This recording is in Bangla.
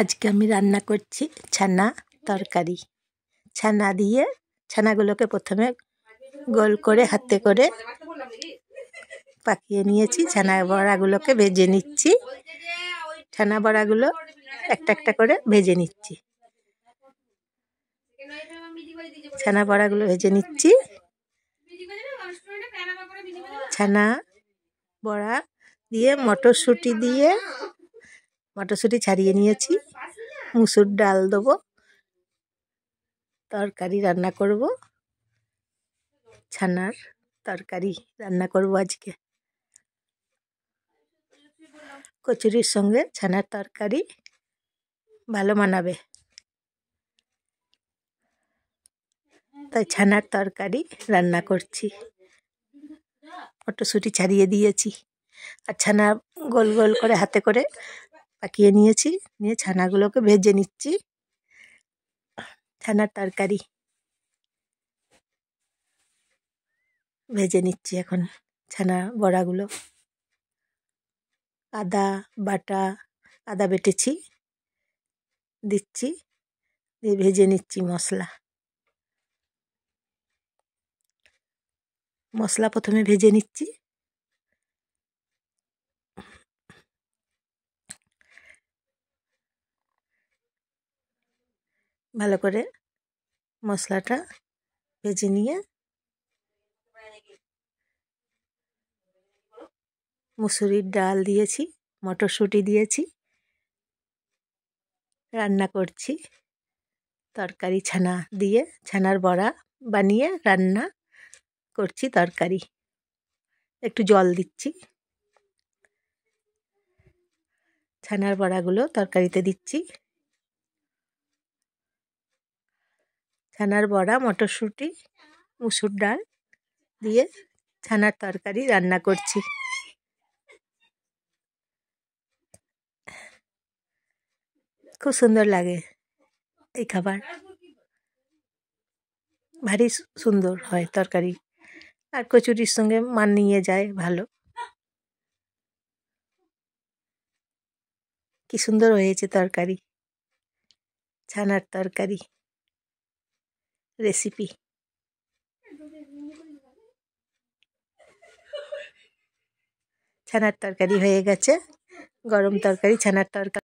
আজকে আমি রান্না করছি ছানা তরকারি ছানা দিয়ে ছানাগুলোকে প্রথমে গোল করে হাতে করে পাকিয়ে নিয়েছি ছানা বড়াগুলোকে ভেজে নিচ্ছি ছানা বড়াগুলো একটা একটা করে ভেজে নিচ্ছি ছানা বড়াগুলো ভেজে নিচ্ছি ছানা বড়া দিয়ে মটরশুঁটি দিয়ে মটরশুঁটি ছাড়িয়ে নিয়েছি মুসুর ডাল দেবো তরকারি রান্না করব ছানার তরকারি রান্না করব আজকে কচুরির সঙ্গে ছানার তরকারি ভালো মানাবে তাই ছানার তরকারি রান্না করছি মটরশুঁটি ছাড়িয়ে দিয়েছি আর ছানা গোল গোল করে হাতে করে পাকিয়ে নিয়েছি নিয়ে ছানাগুলোকে ভেজে নিচ্ছি ছানার তরকারি ভেজে নিচ্ছি এখন ছানা বড়াগুলো আদা বাটা আদা বেটেছি দিচ্ছি দিয়ে ভেজে নিচ্ছি মশলা মশলা প্রথমে ভেজে নিচ্ছি ভালো করে মশলাটা ভেজে নিয়ে মুসুরির ডাল দিয়েছি মটরশুঁটি দিয়েছি রান্না করছি তরকারি ছানা দিয়ে ছানার বড়া বানিয়ে রান্না করছি তরকারি একটু জল দিচ্ছি ছানার বড়াগুলো তরকারিতে দিচ্ছি ছানার বড়া মটরশুঁটি মুসুর ডাল দিয়ে ছানার তরকারি রান্না করছি খুব সুন্দর লাগে এই খাবার ভারী সুন্দর হয় তরকারি আর কচুরির সঙ্গে মান নিয়ে যায় ভালো কি সুন্দর হয়েছে তরকারি ছানার তরকারি রেসিপি ছানার তরকারি হয়ে গেছে গরম তরকারি ছানার তরকারি